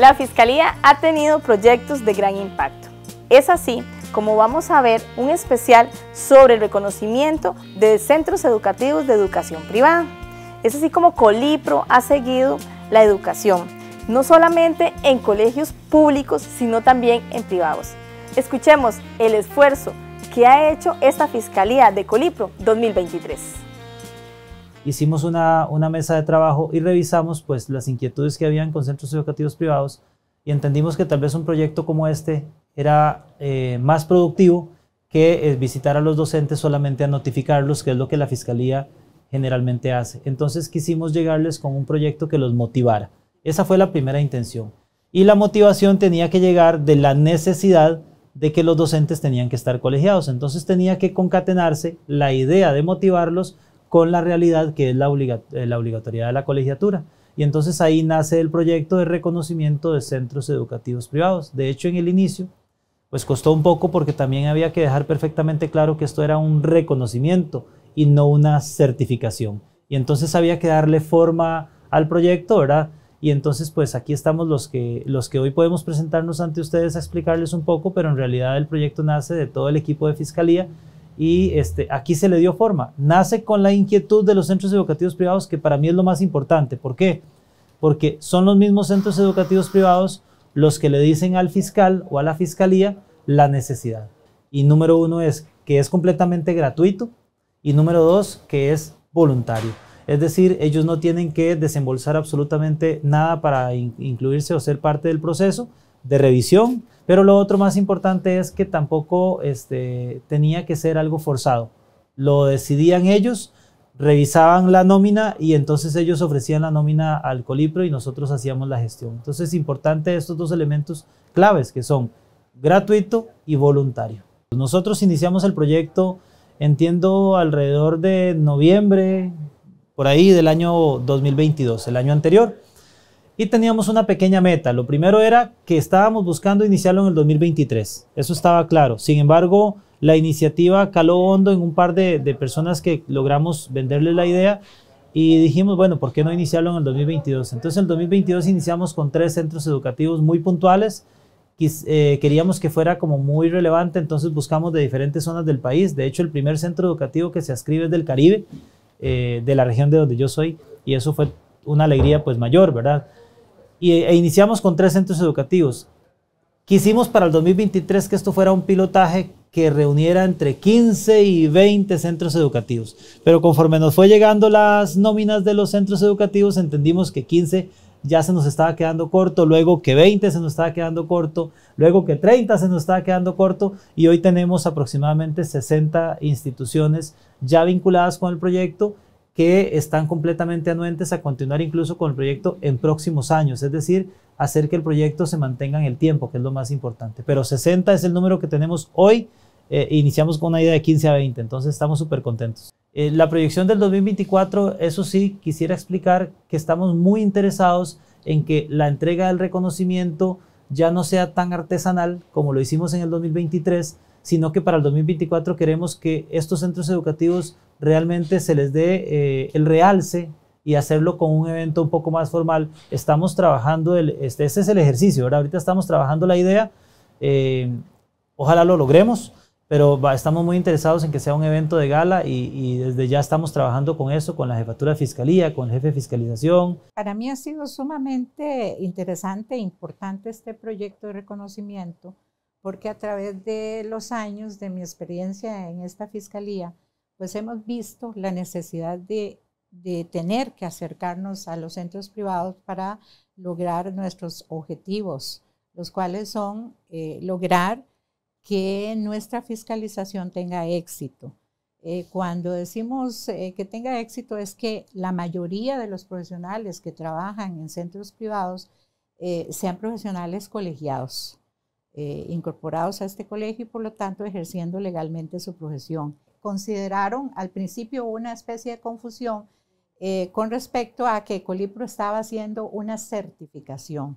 La Fiscalía ha tenido proyectos de gran impacto. Es así como vamos a ver un especial sobre el reconocimiento de centros educativos de educación privada. Es así como Colipro ha seguido la educación, no solamente en colegios públicos, sino también en privados. Escuchemos el esfuerzo que ha hecho esta Fiscalía de Colipro 2023 hicimos una, mesa de trabajo y revisamos pues las inquietudes que habían con centros educativos privados y entendimos que tal vez un proyecto como este era eh, más productivo que eh, visitar a los docentes solamente a notificarlos, que es lo que la Fiscalía generalmente hace. Entonces quisimos llegarles con un proyecto que los motivara. Esa fue la primera intención. Y la motivación tenía que llegar de la necesidad de que los docentes tenían que estar colegiados. Entonces tenía que concatenarse la idea de motivarlos con la realidad que es eh, la, obligatoriedad de la colegiatura. Y entonces ahí nace el proyecto de reconocimiento de centros educativos privados. De hecho, en el inicio, pues costó un poco porque también había que dejar perfectamente claro que esto era un reconocimiento y no una certificación. Y entonces había que darle forma al proyecto, ¿verdad? Y entonces, pues aquí estamos los que, los que hoy podemos presentarnos ante ustedes a explicarles un poco, pero en realidad el proyecto nace de todo el equipo de fiscalía y este, aquí se le dio forma. Nace con la inquietud de los centros educativos privados, que para mí es lo más importante. ¿Por qué? Porque son los mismos centros educativos privados los que le dicen al fiscal o a la fiscalía la necesidad. Y número uno es que es completamente gratuito y número dos que es voluntario. Es decir, ellos no tienen que desembolsar absolutamente nada para incluirse o ser parte del proceso de revisión pero lo otro más importante es que tampoco este, tenía que ser algo forzado. Lo decidían ellos, revisaban la nómina y entonces ellos ofrecían la nómina al Colipro y nosotros hacíamos la gestión. Entonces, importante estos dos elementos claves que son gratuito y voluntario. Nosotros iniciamos el proyecto, entiendo, alrededor de noviembre, por ahí del año 2022, el año anterior y teníamos una pequeña meta. Lo primero era que estábamos buscando iniciarlo en el 2023. Eso estaba claro. Sin embargo, la iniciativa caló hondo en un par de, personas que logramos venderle la idea y dijimos, bueno, ¿por qué no iniciarlo en el 2022? Entonces, en el 2022 iniciamos con tres centros educativos muy puntuales. Eh, queríamos que fuera como muy relevante, entonces buscamos de diferentes zonas del país. De hecho, el primer centro educativo que se ascribe es del Caribe, eh, de la región de donde yo soy, y eso fue una alegría pues mayor, ¿verdad? y, e, e iniciamos con tres centros educativos. Quisimos para el 2023 que esto fuera un pilotaje que reuniera entre 15 y 20 centros educativos. Pero conforme nos fue llegando las nóminas de los centros educativos, entendimos que 15 ya se nos estaba quedando corto, luego que 20 se nos estaba quedando corto, luego que 30 se nos estaba quedando corto y hoy tenemos aproximadamente 60 instituciones ya vinculadas con el proyecto que están completamente anuentes a continuar incluso con el proyecto en próximos años, es decir, hacer que el proyecto se mantenga en el tiempo, que es lo más importante. Pero 60 es el número que tenemos hoy, eh, iniciamos con una idea de 15 a 20, entonces estamos súper contentos. Eh, la proyección del 2024, eso sí, quisiera explicar que estamos muy interesados en que la entrega del reconocimiento ya no sea tan artesanal como lo hicimos en el 2023, sino que para el 2024 queremos que estos centros educativos realmente se les dé eh, el realce y hacerlo con un evento un poco más formal. Estamos trabajando, el, este, es el ejercicio, ahora Ahorita estamos trabajando la idea, eh, ojalá lo logremos, pero estamos muy interesados en que sea un evento de gala y, y, desde ya estamos trabajando con eso, con la jefatura de fiscalía, con el jefe de fiscalización. Para mí ha sido sumamente interesante e importante este proyecto de reconocimiento, porque a través de los años de mi experiencia en esta fiscalía, pues hemos visto la necesidad de, tener que acercarnos a los centros privados para lograr nuestros objetivos, los cuales son eh, lograr que nuestra fiscalización tenga éxito. Eh, cuando decimos eh, que tenga éxito es que la mayoría de los profesionales que trabajan en centros privados sean profesionales colegiados, incorporados a este colegio y por lo tanto ejerciendo legalmente su profesión consideraron al principio una especie de confusión eh, con respecto a que Colipro estaba haciendo una certificación,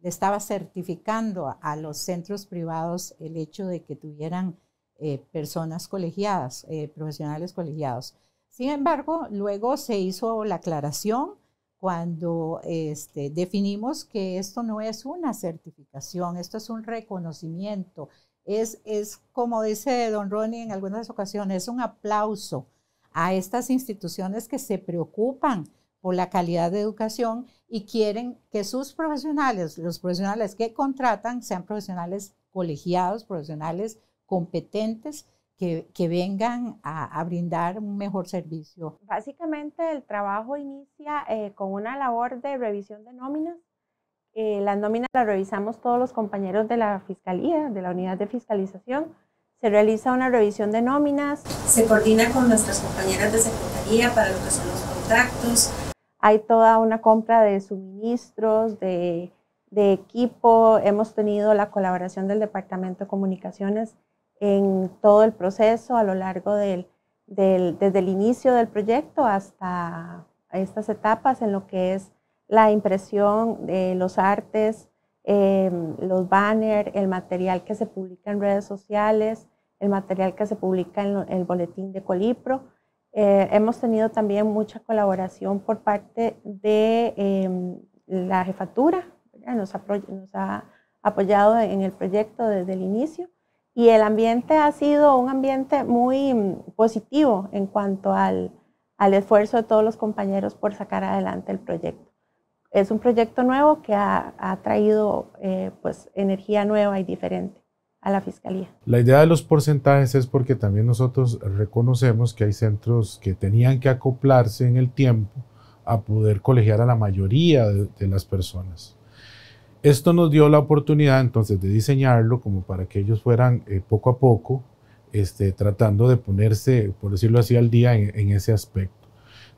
le estaba certificando a los centros privados el hecho de que tuvieran eh, personas colegiadas, eh, profesionales colegiados. Sin embargo, luego se hizo la aclaración cuando este, definimos que esto no es una certificación, esto es un reconocimiento, es, como dice don Ronnie en algunas ocasiones, es un aplauso a estas instituciones que se preocupan por la calidad de educación y quieren que sus profesionales, los profesionales que contratan, sean profesionales colegiados, profesionales competentes que, vengan a, brindar un mejor servicio. Básicamente el trabajo inicia eh, con una labor de revisión de nóminas eh, las nóminas las revisamos todos los compañeros de la Fiscalía, de la Unidad de Fiscalización. Se realiza una revisión de nóminas. Se coordina con nuestras compañeras de Secretaría para lo que son los contactos. Hay toda una compra de suministros, de, equipo. Hemos tenido la colaboración del Departamento de Comunicaciones en todo el proceso a lo largo del, desde el inicio del proyecto hasta estas etapas en lo que es la impresión, de eh, los artes, eh, los banners, el material que se publica en redes sociales, el material que se publica en el boletín de Colipro. Eh, hemos tenido también mucha colaboración por parte de em, la jefatura, nos ha, nos ha, apoyado en el proyecto desde el inicio y el ambiente ha sido un ambiente muy mm, positivo en cuanto al esfuerzo de todos los compañeros por sacar adelante el proyecto es un proyecto nuevo que ha, ha traído eh, pues, energía nueva y diferente a la fiscalía. La idea de los porcentajes es porque también nosotros reconocemos que hay centros que tenían que acoplarse en el tiempo a poder colegiar a la mayoría de, las personas. Esto nos dio la oportunidad entonces de diseñarlo como para que ellos fueran eh, poco a poco este, tratando de ponerse, por decirlo así, al día en ese aspecto.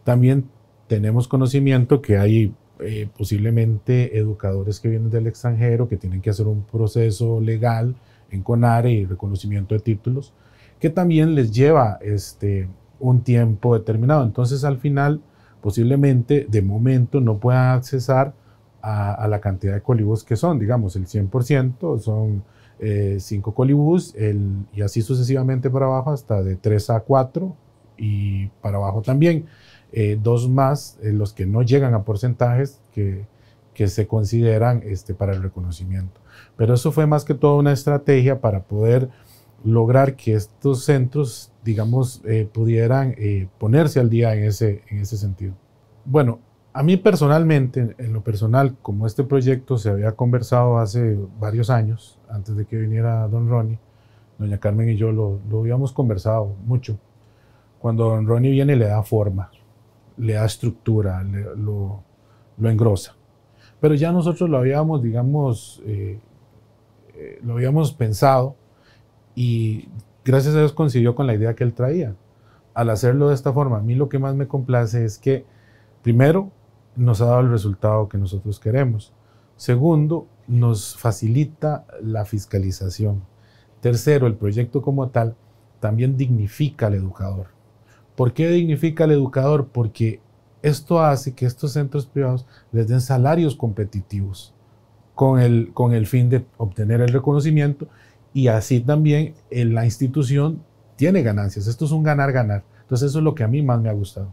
También tenemos conocimiento que hay eh, posiblemente educadores que vienen del extranjero, que tienen que hacer un proceso legal en CONARE y reconocimiento de títulos, que también les lleva este, un tiempo determinado. Entonces al final, posiblemente de momento no puedan accesar a, la cantidad de colibus que son, digamos, el 100% son 5 eh, colibus y así sucesivamente para abajo hasta de 3 a 4 y para abajo también. Eh, dos más eh, los que no llegan a porcentajes que, que se consideran este, para el reconocimiento. Pero eso fue más que todo una estrategia para poder lograr que estos centros, digamos, eh, pudieran ponerse al día en ese, en ese sentido. Bueno, a mí personalmente, en lo personal, como este proyecto se había conversado hace varios años, antes de que viniera don Ronnie, doña Carmen y yo lo, lo habíamos conversado mucho. Cuando don Ronnie viene le da forma, le da estructura, lo, engrosa. Pero ya nosotros lo habíamos, digamos, eh, eh, lo habíamos pensado y gracias a Dios coincidió con la idea que él traía. Al hacerlo de esta forma, a mí lo que más me complace es que, primero, nos ha dado el resultado que nosotros queremos. Segundo, nos facilita la fiscalización. Tercero, el proyecto como tal también dignifica al educador. ¿Por qué dignifica al educador? Porque esto hace que estos centros privados les den salarios competitivos con el, con el fin de obtener el reconocimiento y así también eh, la institución tiene ganancias. Esto es un ganar-ganar. Entonces eso es lo que a mí más me ha gustado.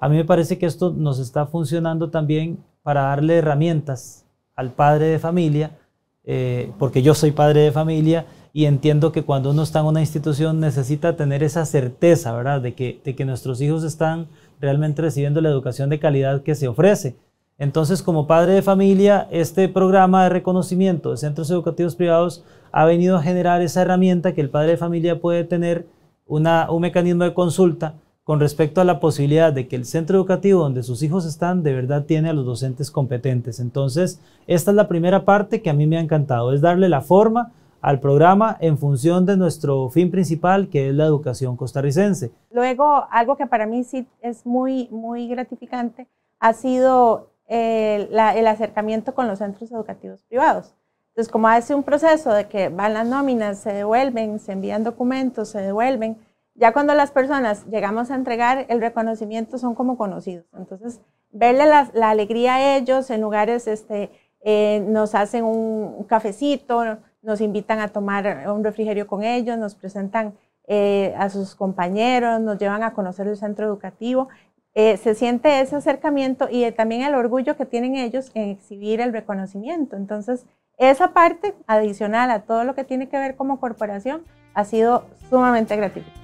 A mí me parece que esto nos está funcionando también para darle herramientas al padre de familia, eh, porque yo soy padre de familia, y entiendo que cuando uno está en una institución necesita tener esa certeza, ¿verdad? De que, de que nuestros hijos están realmente recibiendo la educación de calidad que se ofrece. Entonces, como padre de familia, este programa de reconocimiento de centros educativos privados ha venido a generar esa herramienta que el padre de familia puede tener un mecanismo de consulta con respecto a la posibilidad de que el centro educativo donde sus hijos están de verdad tiene a los docentes competentes. Entonces, esta es la primera parte que a mí me ha encantado, es darle la forma al programa en función de nuestro fin principal, que es la educación costarricense. Luego, algo que para mí sí es muy, muy gratificante ha sido eh, el acercamiento con los centros educativos privados. Entonces, como hace un proceso de que van las nóminas, se devuelven, se envían documentos, se devuelven, ya cuando las personas llegamos a entregar el reconocimiento son como conocidos. Entonces, verle la, alegría a ellos en lugares, este, eh, nos hacen un cafecito, nos invitan a tomar un refrigerio con ellos, nos presentan eh, a sus compañeros, nos llevan a conocer el centro educativo. Eh, se siente ese acercamiento y eh, también el orgullo que tienen ellos en exhibir el reconocimiento. Entonces, esa parte adicional a todo lo que tiene que ver como corporación ha sido sumamente gratificante.